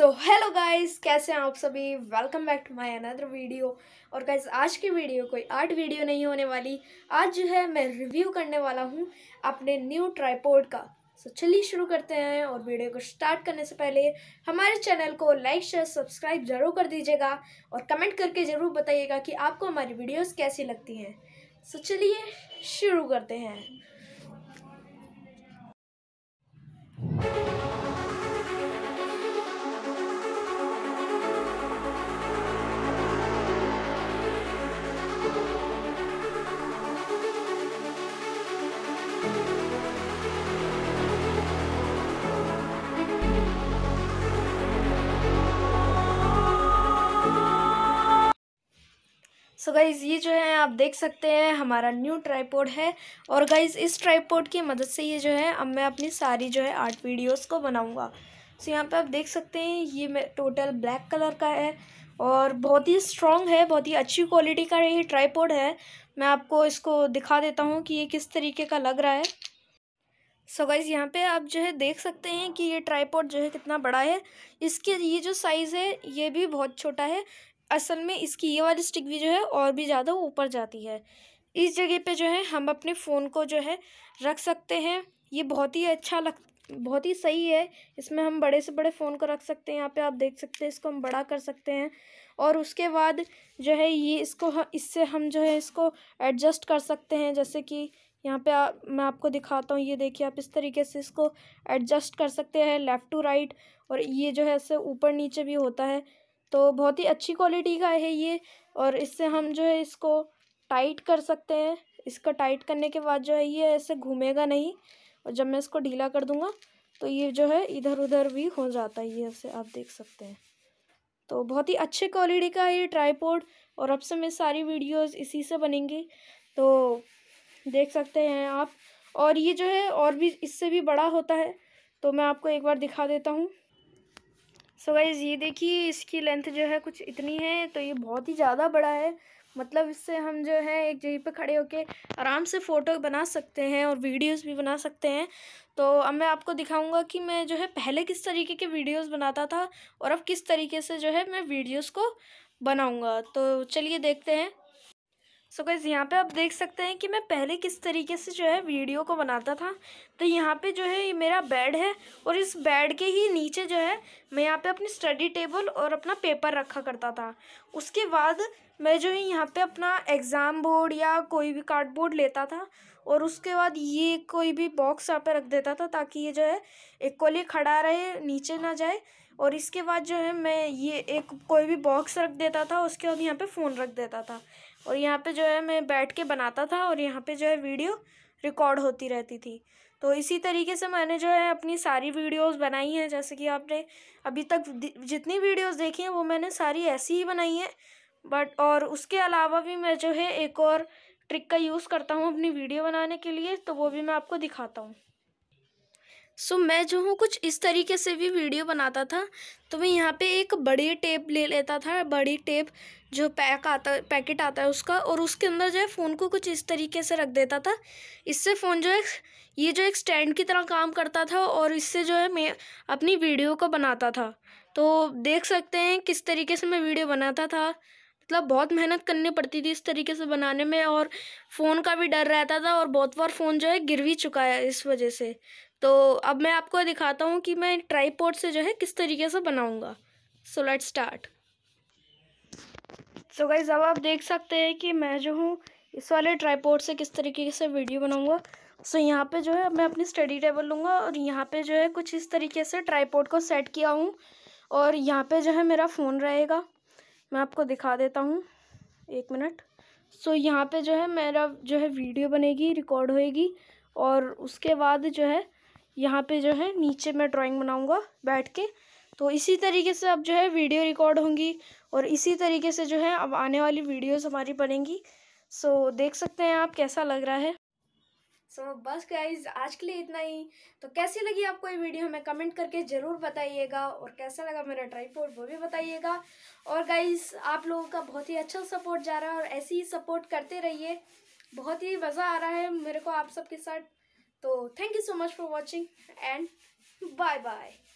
so hello guys कैसे हैं आप सभी welcome back to my another video और गाइस आज की वीडियो कोई आर्ट वीडियो नहीं होने वाली आज जो है मैं रिव्यू करने वाला हूँ अपने न्यू ट्राईपोर्ड का सो so, चलिए शुरू करते हैं और वीडियो को स्टार्ट करने से पहले हमारे चैनल को लाइक शेयर सब्सक्राइब जरूर कर दीजिएगा और कमेंट करके ज़रूर बताइएगा कि आपको हमारी वीडियोज़ कैसी लगती हैं सो so, चलिए शुरू करते हैं सो गाइज़ ये जो है आप देख सकते हैं हमारा न्यू ट्राईपोर्ड है और गाइज़ इस ट्राईपोर्ड की मदद से ये जो है अब मैं अपनी सारी जो है आर्ट वीडियोस को बनाऊँगा सो so, यहाँ पे आप देख सकते हैं ये मैं टोटल ब्लैक कलर का है और बहुत ही स्ट्रॉन्ग है बहुत ही अच्छी क्वालिटी का ये ट्राईपोर्ड है मैं आपको इसको दिखा देता हूँ कि ये किस तरीके का लग रहा है सो so गाइज़ यहाँ पे आप जो है देख सकते हैं कि ये ट्राईपोर्ड जो है कितना बड़ा है इसके ये जो साइज़ है ये भी बहुत छोटा है असल में इसकी ये वाली स्टिक भी जो है और भी ज़्यादा ऊपर जाती है इस जगह पे जो है हम अपने फ़ोन को जो है रख सकते हैं ये बहुत ही अच्छा लग बहुत ही सही है इसमें हम बड़े से बड़े फ़ोन को रख सकते हैं यहाँ पे आप देख सकते हैं इसको हम बड़ा कर सकते हैं और उसके बाद जो है ये इसको इससे हम जो है इसको एडजस्ट कर सकते हैं जैसे कि यहाँ पे आ, मैं आपको दिखाता हूँ ये देखिए आप इस तरीके से इसको एडजस्ट कर सकते हैं लेफ़्ट टू राइट और ये जो है इससे ऊपर नीचे भी होता है तो बहुत ही अच्छी क्वालिटी का है ये और इससे हम जो है इसको टाइट कर सकते हैं इसका टाइट करने के बाद जो है ये ऐसे घूमेगा नहीं और जब मैं इसको ढीला कर दूँगा तो ये जो है इधर उधर भी हो जाता है ये ऐसे आप देख सकते हैं तो बहुत ही अच्छे क्वालिटी का ये ट्राईपोर्ड और अब से मेरी सारी वीडियोस इसी से बनेंगी तो देख सकते हैं आप और ये जो है और भी इससे भी बड़ा होता है तो मैं आपको एक बार दिखा देता हूँ सो गाइज़ ये देखिए इसकी लेंथ जो है कुछ इतनी है तो ये बहुत ही ज़्यादा बड़ा है मतलब इससे हम जो है एक जगह पे खड़े होके आराम से फ़ोटो बना सकते हैं और वीडियोस भी बना सकते हैं तो अब मैं आपको दिखाऊंगा कि मैं जो है पहले किस तरीके के वीडियोस बनाता था और अब किस तरीके से जो है मैं वीडियोस को बनाऊंगा तो चलिए देखते हैं सो so यहाँ पे आप देख सकते हैं कि मैं पहले किस तरीके से जो है वीडियो को बनाता था तो यहाँ पे जो है ये मेरा बेड है और इस बेड के ही नीचे जो है मैं यहाँ पे अपनी स्टडी टेबल और अपना पेपर रखा करता था उसके बाद मैं जो है यहाँ पे अपना एग्ज़ाम बोर्ड या कोई भी कार्डबोर्ड लेता था और उसके बाद ये कोई भी बॉक्स यहाँ पे रख देता था ताकि ये जो है इक्वली खड़ा रहे नीचे ना जाए और इसके बाद जो है मैं ये एक कोई भी बॉक्स रख देता था उसके बाद यहाँ पर फ़ोन रख देता था और यहाँ पे जो है मैं बैठ के बनाता था और यहाँ पे जो है वीडियो रिकॉर्ड होती रहती थी तो इसी तरीके से मैंने जो है अपनी सारी वीडियोस बनाई हैं जैसे कि आपने अभी तक जितनी वीडियोस देखी हैं वो मैंने सारी ऐसी ही बनाई हैं बट और उसके अलावा भी मैं जो है एक और ट्रिक का यूज़ करता हूँ अपनी वीडियो बनाने के लिए तो वो भी मैं आपको दिखाता हूँ सो so, मैं जो हूँ कुछ इस तरीके से भी वीडियो बनाता था तो मैं यहाँ पे एक बड़ी टेप ले लेता था बड़ी टेप जो पैक आता पैकेट आता है उसका और उसके अंदर जो है फ़ोन को कुछ इस तरीके से रख देता था इससे फ़ोन जो है ये जो एक स्टैंड की तरह काम करता था और इससे जो है मैं अपनी वीडियो को बनाता था तो देख सकते हैं किस तरीके से मैं वीडियो बनाता था मतलब बहुत मेहनत करनी पड़ती थी इस तरीके से बनाने में और फ़ोन का भी डर रहता था और बहुत बार फ़ोन जो है गिर भी चुका है इस वजह से तो अब मैं आपको दिखाता हूँ कि मैं ट्राईपोर्ट से जो है किस तरीके से बनाऊँगा सो लेट स्टार्ट सो गई अब आप देख सकते हैं कि मैं जो हूँ इस वाले ट्राईपोर्ट से किस तरीके से वीडियो बनाऊँगा सो so, यहाँ पे जो है मैं अपनी स्टडी टेबल लूँगा और यहाँ पे जो है कुछ इस तरीके से ट्राईपोर्ट को सेट किया हूँ और यहाँ पे जो है मेरा फ़ोन रहेगा मैं आपको दिखा देता हूँ एक मिनट सो so, यहाँ पे जो है मेरा जो है वीडियो बनेगी रिकॉर्ड होएगी और उसके बाद जो है यहाँ पे जो है नीचे मैं ड्राइंग बनाऊँगा बैठ के तो इसी तरीके से अब जो है वीडियो रिकॉर्ड होंगी और इसी तरीके से जो है अब आने वाली वीडियोस हमारी बनेंगी सो so, देख सकते हैं आप कैसा लग रहा है सो so, बस गाइज आज के लिए इतना ही तो कैसी लगी आपको ये वीडियो हमें कमेंट करके ज़रूर बताइएगा और कैसा लगा मेरा ट्राईपोर्ट वो भी बताइएगा और गाइज आप लोगों का बहुत ही अच्छा सपोर्ट जा रहा है और ऐसे ही सपोर्ट करते रहिए बहुत ही मज़ा आ रहा है मेरे को आप सबके साथ तो thank you so much for watching and bye bye